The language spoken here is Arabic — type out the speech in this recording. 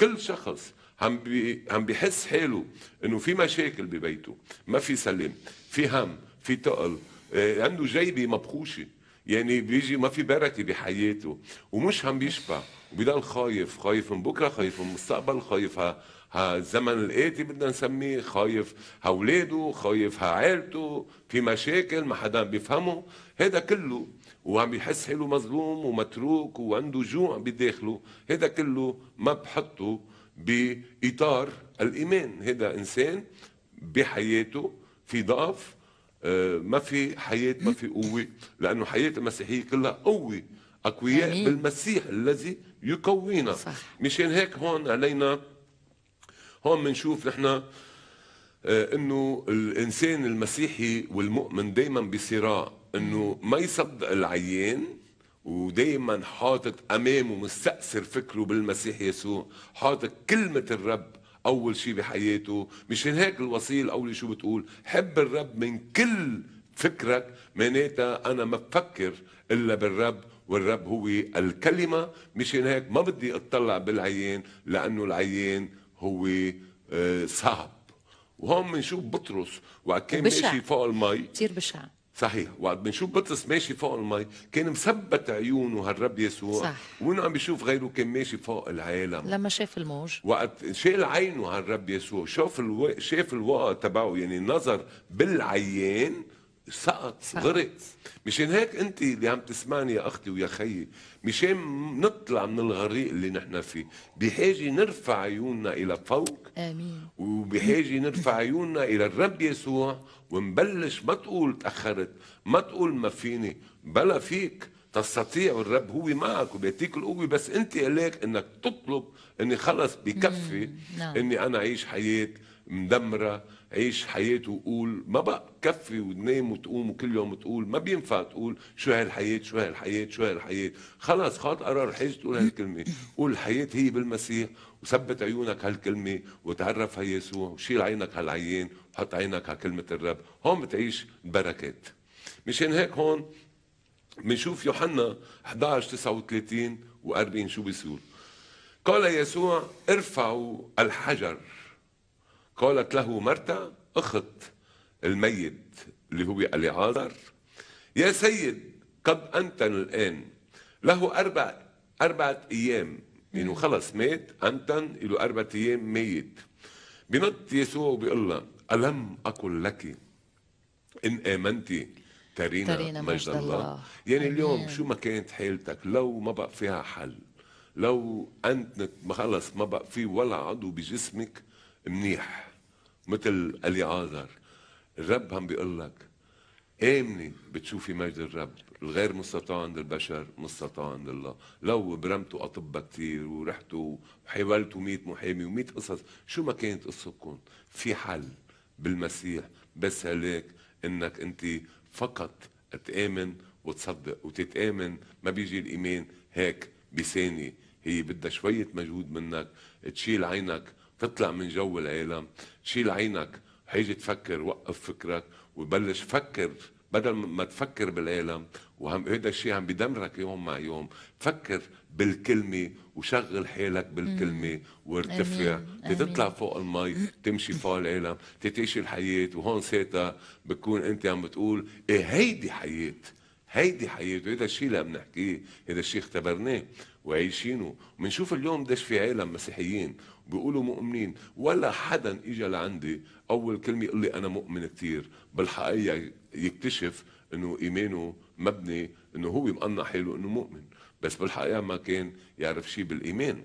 كل شخص عم بي عم بيحس حاله انه في مشاكل ببيته ما في سلام في هم في تقل آه، عنده جيبه مبخوشه يعني بيجي ما في بركه بحياته ومش عم بيشبع وبضل خايف خايف من بكره خايف من المستقبل خايف ها هالزمن الآتي بدنا نسميه خايف ها ولاده خايف ها عائلته في مشاكل ما حدا بيفهمه هذا كله وعم بيحس حاله مظلوم ومتروك وعنده جوع بداخله هذا كله ما بحطه بإطار الإيمان هذا إنسان بحياته في ضعف آه، ما في حياه ما في قوه لانه حياه المسيحيه كلها قوه اقوياء بالمسيح الذي يقوينا صح. مشان هيك هون علينا هون بنشوف نحن آه، انه الانسان المسيحي والمؤمن دائما بصراع انه ما يصدق العيان ودائما حاطط امامه مستأثر فكره بالمسيح يسوع حاطط كلمه الرب اول شيء بحياته مشان هيك الوصيه الاولى شو بتقول حب الرب من كل فكرك معناتها انا ما بفكر الا بالرب والرب هو الكلمه مشان هيك ما بدي اطلع بالعيان لانه العيان هو آه، صعب وهون بنشوف بطرس وكان ماشي فوق المي كثير بشع صحيح وقت بنشوف بطرس ماشي فوق المي كان مثبت عيونه هالرب يسوع صح ومنه عم بيشوف غيره كان ماشي فوق العالم لما شاف الموج وقت شال عينه هالرب يسوع شاف الو... شاف الوقت تبعه يعني نظر بالعيان سقط غرق مشان هيك انت اللي عم تسمعني يا اختي ويا خيي مشان نطلع من الغريق اللي نحن فيه بحاجه نرفع عيوننا الى فوق امين وبحاجه نرفع عيوننا الى الرب يسوع ونبلش ما تقول تاخرت ما تقول ما فيني بلا فيك تستطيع الرب هو معك وبيعطيك القوه بس انت اليك انك تطلب اني خلص بكفي نعم. اني انا اعيش حياه مدمره عيش حياته وقول ما بقى كفي وتنام وتقوم وكل يوم تقول ما بينفع تقول شو هالحياه شو هالحياه شو هالحياه خلص خاط قرار حاج تقول هالكلمه قول الحياه هي بالمسيح وثبت عيونك هالكلمه وتعرف على يسوع وشيل عينك هالعيان وحط عينك على كلمه الرب هون بتعيش بركات مشان هيك هون بنشوف يوحنا 11 39 و40 شو بيصير قال يسوع ارفعوا الحجر قالت له مرتا أخت الميت اللي هو العازر يا سيد قد أنتن الآن له أربع أربعة أيام يعني خلص مات أنتن له أربعة أيام ميت بنط يسوع وبيقول لها ألم أقل لك إن آمنت ترينا, ترينا مجد الله. الله يعني أمين. اليوم شو ما كانت حالتك لو ما بقى فيها حل لو أنت خلص ما بقى في ولا عضو بجسمك منيح مثل اليعازر الرب عم بيقول لك آمني بتشوفي مجد الرب الغير مستطاع عند البشر مستطاع عند الله لو برمتوا أطباء كثير ورحتوا وحاولتوا 100 محامي و100 قصص شو ما كانت قصتكم في حل بالمسيح بس عليك انك انت فقط تآمن وتصدق وتتآمن ما بيجي الإيمان هيك بثانية هي بدها شوية مجهود منك تشيل عينك تطلع من جو العالم شيل عينك حيجي تفكر وقف فكرك وبلش فكر بدل ما تفكر بالعالم وهم هيدا الشيء عم بيدمرك يوم مع يوم فكر بالكلمة وشغل حالك بالكلمة وارتفع تطلع فوق المي تمشي فوق العالم تتعيش الحياة وهون ساتا بتكون انت عم بتقول ايه هيدي حياة هيدي حياة وهذا الشيء اللي عم نحكيه هذا الشيء اختبرناه وعايشينه بنشوف اليوم داش في عالم مسيحيين بيقولوا مؤمنين ولا حدا اجى لعندي اول كلمه يقول لي انا مؤمن كثير بالحقيقه يكتشف انه ايمانه مبني انه هو مقنع حاله انه مؤمن بس بالحقيقه ما كان يعرف شيء بالايمان